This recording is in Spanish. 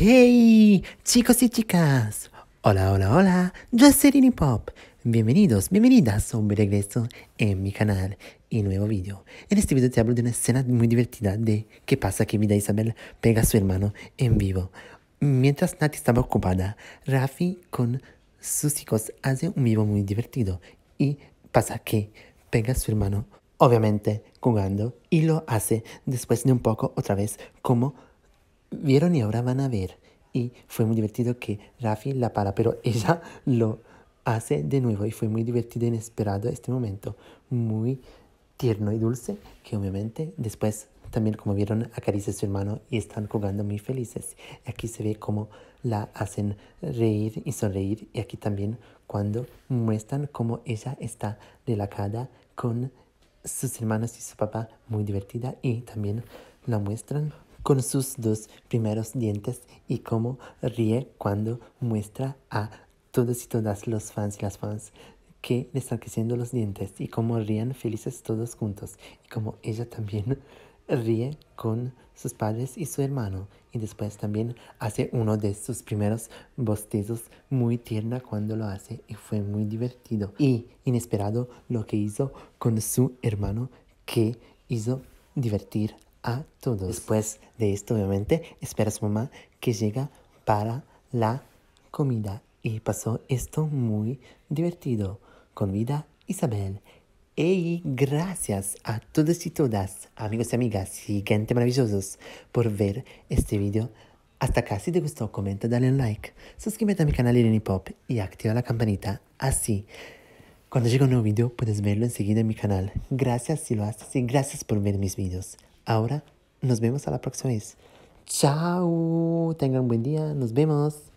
¡Hey! Chicos y chicas. Hola, hola, hola. Yo soy Lini Pop. Bienvenidos, bienvenidas a un regreso en mi canal y nuevo video. En este video te hablo de una escena muy divertida de qué pasa que Vida Isabel pega a su hermano en vivo. Mientras Nati estaba ocupada, Rafi con sus hijos hace un vivo muy divertido y pasa que pega a su hermano, obviamente jugando, y lo hace después de un poco otra vez como vieron y ahora van a ver. Y fue muy divertido que Rafi la para, pero ella lo hace de nuevo y fue muy divertido e inesperado este momento, muy tierno y dulce, que obviamente después también como vieron acaricia a su hermano y están jugando muy felices. Aquí se ve cómo la hacen reír y sonreír y aquí también cuando muestran cómo ella está relajada con sus hermanos y su papá, muy divertida y también la muestran con sus dos primeros dientes y cómo ríe cuando muestra a todos y todas los fans y las fans que le están creciendo los dientes y cómo rían felices todos juntos y cómo ella también ríe con sus padres y su hermano y después también hace uno de sus primeros bostezos muy tierna cuando lo hace y fue muy divertido y inesperado lo que hizo con su hermano que hizo divertir a todos. Después de esto, obviamente, su mamá que llega para la comida. Y pasó esto muy divertido con vida Isabel. Y gracias a todos y todas, amigos y amigas y gente maravillosos, por ver este vídeo Hasta acá, si te gustó, comenta, dale un like, suscríbete a mi canal Irene Pop y activa la campanita. Así, cuando llegue un nuevo vídeo puedes verlo enseguida en mi canal. Gracias si lo haces y gracias por ver mis vídeos. Ahora nos vemos a la próxima vez. Chao, tengan un buen día, nos vemos.